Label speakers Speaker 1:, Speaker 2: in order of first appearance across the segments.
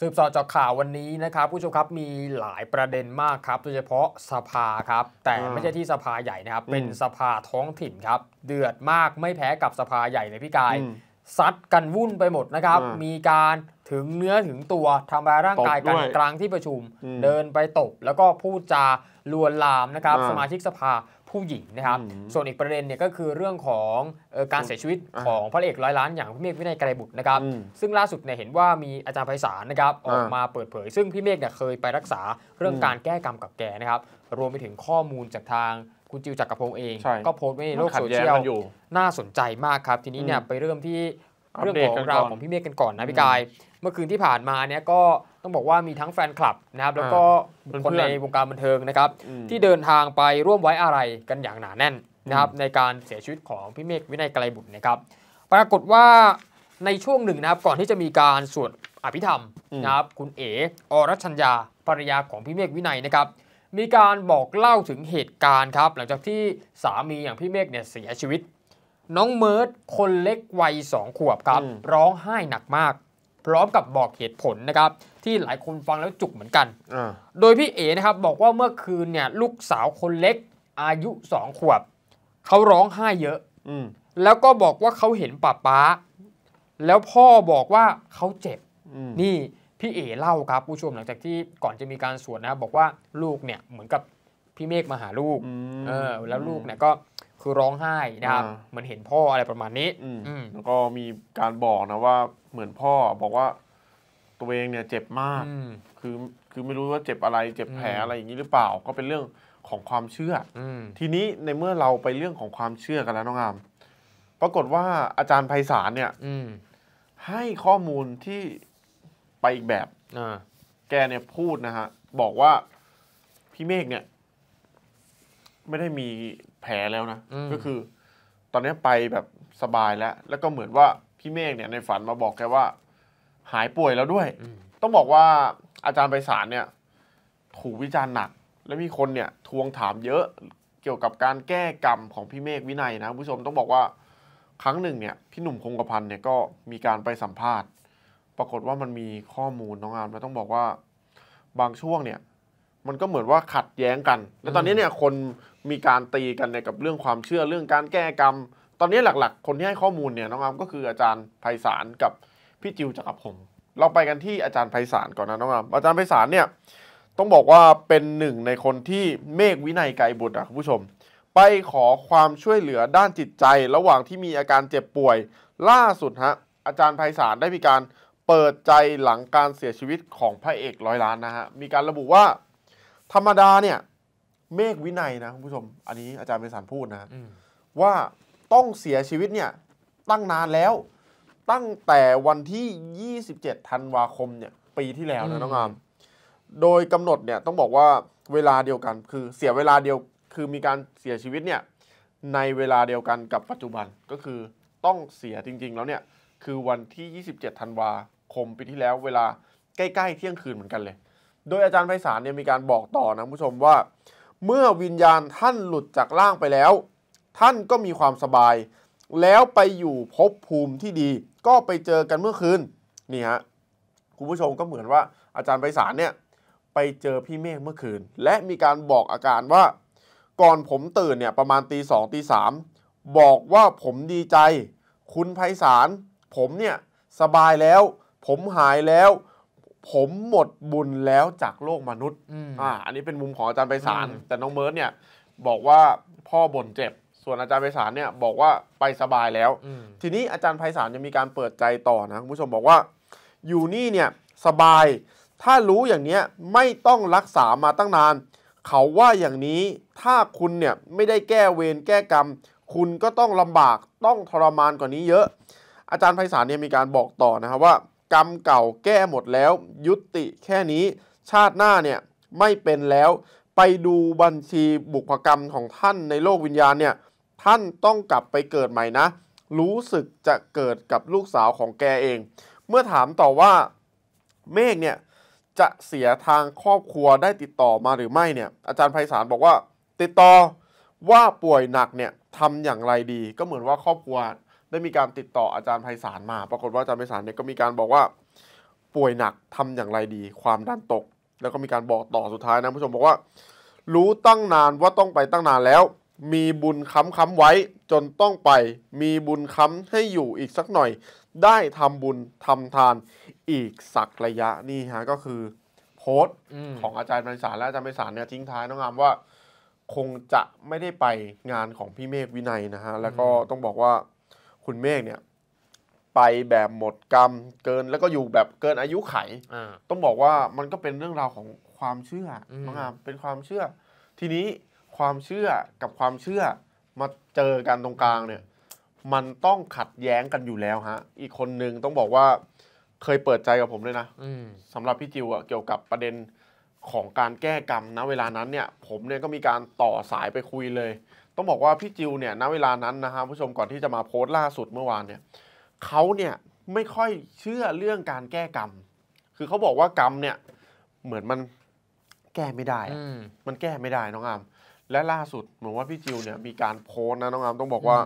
Speaker 1: สืบสอบจากข่าววันนี้นะครับผู้ชมครับมีหลายประเด็นมากครับโดยเฉพาะสภาครับ แต่ไม่ใช่ที่สภาใหญ่นะครับเป็นสภาท้องถิ่นครับ เดือดมากไม่แพ้กับสภาใหญ่เลยพี่กายซัดกันวุ่นไปหมดนะครับ มีการถึงเนื้อถึงตัวทำร้ายร่างกายกันกลางที่ประชุม เดินไปตบแล้วก็พูดจาลวนลามนะครับ สมาชิกสภาผู้หญิงนะครับ ส่วนอีกประเด็นเนี่ยก็คือเรื่องของการเสียชีวิตของพระเอกร้อยล้านอย่างพี่เมฆวินัยไกรบุตรนะครับ ซึ่งล่าสุดเนี่ยเห็นว่ามีอาจารย์ไพศาลนะครับออกมาเปิดเผย ซึ่งพี่เมฆเนี่ยเคยไปรักษาเรื่องการแก้กรรมกับแกนะครับ รวมไปถึงข้อมูลจากทางคุณจิวจักรพงศ์เอง ก็โพสต์ไว้ในโลกโซเชียลน่าสนใจมากครับ ทีนี้เนี่ยไปเริ่มที่เรื่องของราวของพี่เมฆกันก่อนนะพี่กาย เมื่อคืนที่ผ่านมาเนี่ยก็ต้องบอกว่ามีทั้งแฟนคลับนะครับ แล้วก็คนในวงการบันเทิงนะครับ ที่เดินทางไปร่วมไว้อะไรกันอย่างหนาแน่นนะครับในการเสียชีวิตของพี่เมฆวินัยไกลบุตรนะครับ ปรากฏว่าในช่วงหนึ่งนะครับก่อนที่จะมีการสวดอภิธรรมนะครับคุณเอ๋อรัชัญญาภรรยาของพี่เมฆวินัยนะครับ มีการบอกเล่าถึงเหตุการณ์ครับหลังจากที่สามีอย่างพี่เมฆเนี่ยเสียชีวิต น้องเมิร์ดคนเล็กวัยสองขวบครับร้องไห้หนักมากพร้อมกับบอกเหตุผลนะครับ ที่หลายคนฟังแล้วจุกเหมือนกันโดยพี่เอ๋นะครับบอกว่าเมื่อคืนเนี่ยลูกสาวคนเล็กอายุสองขวบเขาร้องไห้เยอะแล้วก็บอกว่าเขาเห็นป้าป้า แล้วพ่อบอกว่าเขาเจ็บนี่พี่เอ๋เล่าครับผู้ชมหลังจากที่ก่อนจะมีการสวดนะครับบอกว่าลูกเนี่ยเหมือนกับพี่เมฆมาหาลูกเออแล้วลูกเนี่ยก็คือร้องไห้นะครับเหมือนเห็นพ่ออะไรประมาณนี้อืมแล้วก็มีการบอกนะว่าเหมือนพ่อ บอกว่าตัวเอ
Speaker 2: งเนี่ย เจ็บมากมคือคือไม่รู้ว่าเจ็บอะไรเจ็บแผลอะไรอย่างนี้หรือเปล่า ก็เป็นเรื่องของความเชื่ออทีนี้ในเมื่อเราไปเรื่องของความเชื่อกันแล้ว น้องอามปรากฏว่าอาจารย์ไพศาลเนี่ยให้ข้อมูลที่ไปอีกแบบแกเนี่ยพูดนะฮะ บอกว่าพี่เมฆเนี่ย ไม่ได้มีแพ้แล้วนะก็คือ ตอนนี้ไปแบบสบายแล้ว แล้วก็เหมือนว่าพี่เมฆเนี่ย ในฝันมาบอกแกว่า หายป่วยแล้วด้วย ต้องบอกว่าอาจารย์ไพศาลเนี่ย ถูกวิจารณ์หนัก และมีคนเนี่ย ทวงถามเยอะเกี่ยวกับการแก้กรรมของพี่เมฆวินัยนะผู้ชมต้องบอกว่า ครั้งหนึ่งเนี่ยพี่หนุ่มคงกระพันเนี่ยก็มีการไปสัมภาษณ์ ปรากฏว่ามันมีข้อมูลน้องอามแลาต้องบอกว่า บางช่วงเนี่ยมันก็เหมือนว่าขัดแย้งกัน แล้วตอนนี้เนี่ยคนมีการตีกันในกับเรื่องความเชื่อเรื่องการแก้กรรม ตอนนี้หลักๆ คนที่ให้ข้อมูลเนี่ยน้องอามก็คืออาจารย์ไพศาลกับพี่จิวจักรพงศ์เราไปกันที่อาจารย์ไพศาลก่อนนะน้องอามอาจารย์ไพศาลเนี่ยต้องบอกว่าเป็นหนึ่งในคนที่เมฆวินัยไกรบุตรอะคุณผู้ชม ไปขอความช่วยเหลือด้านจิตใจ ระหว่างที่มีอาการเจ็บป่วย ล่าสุดฮะอาจารย์ไพศาลได้มีการเปิดใจหลังการเสียชีวิตของพระเอกร้อยล้านนะฮะ มีการระบุว่าธรรมดาเนี่ยเมฆวินัยนะคุณผู้ชมอันนี้อาจารย์เป็นสารพูดนะว่าต้องเสียชีวิตเนี่ยตั้งนานแล้ว ตั้งแต่วันที่ 27 ธันวาคมเนี่ยปีที่แล้วนะน้องอามโดยกำหนดเนี่ยต้องบอกว่าเวลาเดียวกัน คือเสียเวลาเดียวคือมีการเสียชีวิตเนี่ยในเวลาเดียวกันกับปัจจุบันก็คือต้องเสียจริงๆแล้วเนี่ยคือวันที่ 27 ธันวาคม ปีที่แล้วเวลาใกล้ๆเที่ยงคืนเหมือนกันเลยโดยอาจารย์ไพศาลเนี่ยมีการบอกต่อนะ ผู้ชมว่า เมื่อวิญญาณท่านหลุดจากร่างไปแล้ว ท่านก็มีความสบายแล้วไปอยู่ภพภูมิที่ดี ก็ไปเจอกันเมื่อคืนนี่ฮะคุณผู้ชมก็เหมือนว่า อาจารย์ไพศาลเนี่ยไปเจอพี่เมฆเมื่อคืน และมีการบอกอาการว่า ก่อนผมตื่นเนี่ยประมาณตีสองตีสามบอกว่าผมดีใจ คุณไพศาลผมเนี่ยสบายแล้ว ผมหายแล้วผมหมดบุญแล้วจากโลกมนุษย์ อ่า อันนี้เป็นมุมของอาจารย์ไพศาล แต่น้องเมิร์สเนี่ย บอกว่าพ่อบ่นเจ็บ ส่วนอาจารย์ไพศาลเนี่ยบอกว่าไปสบายแล้ว ทีนี้อาจารย์ไพศาลจะมีการเปิดใจต่อนะคุณผู้ชมบอกว่าอยู่นี่เนี่ยสบาย ถ้ารู้อย่างเนี้ยไม่ต้องรักษามาตั้งนาน เขาว่าอย่างนี้ถ้าคุณเนี่ยไม่ได้แก้เวรแก้กรรม คุณก็ต้องลำบากต้องทรมานกว่านี้เยอะ อาจารย์ไพศาลเนี่ยมีการบอกต่อนะครับว่ากรรมเก่าแก้หมดแล้วยุติแค่นี้ ชาติหน้าเนี่ยไม่เป็นแล้วไปดูบัญชีบุพกรรมของท่านในโลกวิญญาณเนี่ยท่านต้องกลับไปเกิดใหม่นะ รู้สึกจะเกิดกับลูกสาวของแกเอง เมื่อถามต่อว่าเมฆเนี่ยจะเสียทางครอบครัวได้ติดต่อมาหรือไม่เนี่ยอาจารย์ไพศาลบอกว่า ติดต่อว่าป่วยหนักเนี่ยทำอย่างไรดีก็เหมือนว่าครอบครัวได้มีการติดต่ออาจารย์ไพศาลมา ปรากฏว่าอาจารย์ไพศาลเนี่ยก็มีการบอกว่า ป่วยหนักทำอย่างไรดี ความดันตก แล้วก็มีการบอกต่อสุดท้ายนะผู้ชมบอกว่า รู้ตั้งนานว่าต้องไปตั้งนานแล้ว มีบุญค้ำค้ำไว้ จนต้องไปมีบุญค้ำให้อยู่อีกสักหน่อย ได้ทำบุญทำทานอีกสักระยะนี่ฮะก็คือโพสต์ของอาจารย์ไพศาลและอาจารย์ไพศาลเนี่ยทิ้งท้ายน้องงามว่า คงจะไม่ได้ไปงานของพี่เมฆวินัยนะฮะแล้วก็ต้องบอกว่าคุณเมฆเนี่ยไปแบบหมดกรรมเกินแล้วก็อยู่แบบเกินอายุไขต้องบอกว่ามันก็เป็นเรื่องราวของความเชื่อนะครับเป็นความเชื่อ ทีนี้ความเชื่อกับความเชื่อมาเจอกันตรงกลางเนี่ย มันต้องขัดแย้งกันอยู่แล้วฮะอีกคนนึงต้องบอกว่าเคยเปิดใจกับผมเลยนะสำหรับพี่จิวอะเกี่ยวกับประเด็นของการแก้กรรมนะเวลานั้นเนี่ย ผมเนี่ยก็มีการต่อสายไปคุยเลยต้องบอกว่าพี่จิวเนี่ยณเวลานั้นนะฮะผู้ชมก่อนที่จะมาโพสต์ล่าสุดเมื่อวานเนี่ยเขาเนี่ยไม่ค่อยเชื่อเรื่องการแก้กรรมคือเขาบอกว่ากรรมเนี่ยเหมือนมันแก้ไม่ได้ มันแก้ไม่ได้น้องอามและล่าสุดเหมือนว่าพี่จิวเนี่ยมีการโพสต์นะน้องอามต้องบอกว่า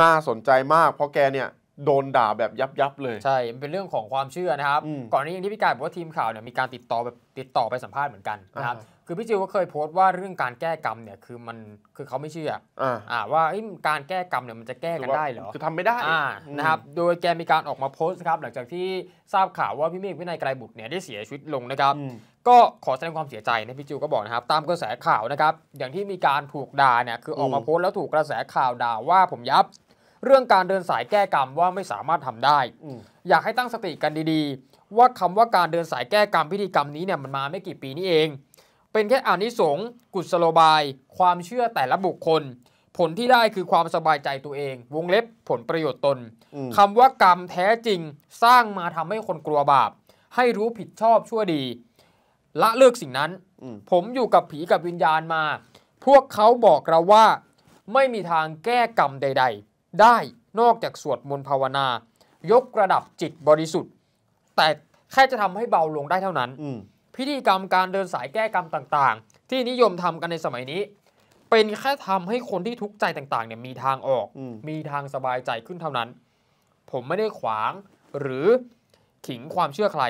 Speaker 2: น่าสนใจมากเ
Speaker 1: พราะแกเนี่ยโดนด่าแบบยับยับเลยใช่ มันเป็นเรื่องของความเชื่อนะครับ ก่อนนี้านี้ที่พี่กายบอกว่าทีมข่าวเนี่ยมีการติดต่อแบบติดต่อไปสัมภาษณ์เหมือนกันนะครับคือพี่จิวก็เคยโพสต์ว่าเรื่องการแก้กรรมเนี่ยคือมันคือเขาไม่เชื่ออ่าว่าการแก้กรรมเนี่ยมันจะแก้กันได้เหรอคือทำไม่ได้อ่านะครับโดยแกมีการออกมาโพสต์ครับหลังจากที่ทราบข่าวว่าพี่เมฆวินัยไกรบุตรเนี่ยได้เสียชีวิตลงนะครับ ก็ขอแสดงความเสียใจนะพี่จิวก็บอกนะครับตามกระแสข่าวนะครับอย่างที่มีการถูกด่าเนี่ยคือออกมาโพสต์แล้วถูกกระแสข่าวด่าว่าผมยับเรื่องการเดินสายแก้กรรมว่าไม่สามารถทำได้ อยากให้ตั้งสติกันดี ๆ ว่าคำว่าการเดินสายแก้กรรมพิธีกรรมนี้เนี่ยมันมาไม่กี่ปีนี้เอง เป็นแค่อานิสงส์กุศโลบาย ความเชื่อแต่ละบุคคล ผลที่ได้คือความสบายใจตัวเอง วงเล็บผลประโยชน์ตน คำว่ากรรมแท้จริงสร้างมาทำให้คนกลัวบาป ให้รู้ผิดชอบชั่วดีละเลิกสิ่งนั้น ผมอยู่กับผีกับวิญญาณมา พวกเขาบอกเราว่าไม่มีทางแก้กรรมใด ๆได้นอกจากสวดมนต์ภาวนา ยกระดับจิตบริสุทธิ์ แต่แค่จะทำให้เบาลงได้เท่านั้นพิธีกรรมการเดินสายแก้กรรมต่างๆ ที่นิยมทำกันในสมัยนี้ เป็นแค่ทำให้คนที่ทุกข์ใจต่างๆเนี่ยมีทางออกมีทางสบายใจขึ้นเท่านั้น ผมไม่ได้ขวางหรือขิงความเชื่อใคร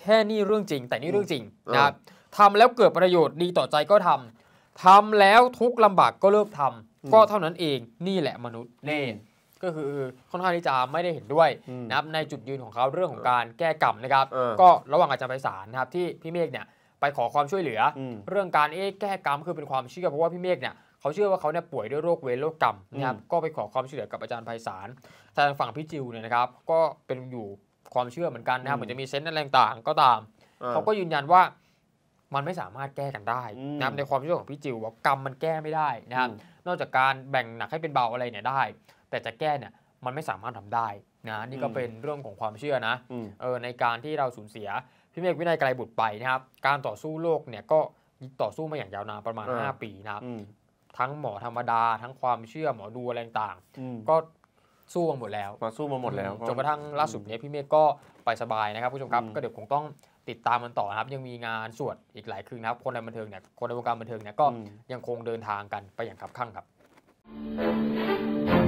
Speaker 1: แค่นี่เรื่องจริง แต่นี่เรื่องจริงนะทำแล้วเกิดประโยชน์ดีต่อใจก็ทำ ทำแล้วทุกลำบากก็เลิกทำก็เท่านั้นเองนี่แหละมนุษย์นี่ก็คือค่อนข้างที่จะไม่ได้เห็นด้วยนะครับในจุดยืนของเขาเรื่องของการแก้กรรมนะครับ ก็ระหว่างอาจารย์ไพศาลนะครับ ที่พี่เมฆเนี่ยไปขอความช่วยเหลือ เรื่องการเอ๊ะแก้กรรมคือเป็นความเชื่อเพราะว่าพี่เมฆเนี่ยเขาเชื่อว่าเขาเนี่ยป่วยด้วยโรคเวรโรคกรรมนะครับก็ไปขอความช่วยเหลือกับอาจารย์ไพศาลทางฝั่งพี่จิวเนี่ยนะครับ ก็เป็นอยู่ความเชื่อเหมือนกันนะครับเหมือนจะมีเซนต์อะไรต่างก็ตาม เขาก็ยืนยันว่ามันไม่สามารถแก้กันได้นะับในความเชื่อของพี่จิวว่ากรรมมันแก้ไม่ได้นะครับนอกจากการแบ่งหนักให้เป็นเบาอะไรเนี่ยได้ แต่จะแก้เนี่ยมันไม่สามารถทำได้นะนี่ก็เป็นเรื่องของความเชื่อนะเออในการที่เราสูญเสียพี่เมฆวินัยไกลบุตรไปนะครับ การต่อสู้โลกเนี่ยก็ต่อสู้มาอย่างยาวนานประมาณ 5 ปีนะครับ ทั้งหมอธรรมดาทั้งความเชื่อหมอดูอะไรต่างก็สู้มาหมดแล้วมาสู้มาหมดแล้วจนกระทั่งล่าสุดเนี้ยพี่เมฆก็ไปสบายนะครับ ผู้ชมครับก็เดี๋ยวคงต้องติดตามมันต่อครับยังมีงานสวดอีกหลายคืนนะครับ คนในบันเทิงเนี่ยคนในวงการบันเทิงเนี่ยก็ยังคงเดินทางกันไปอย่างขับข้างครับ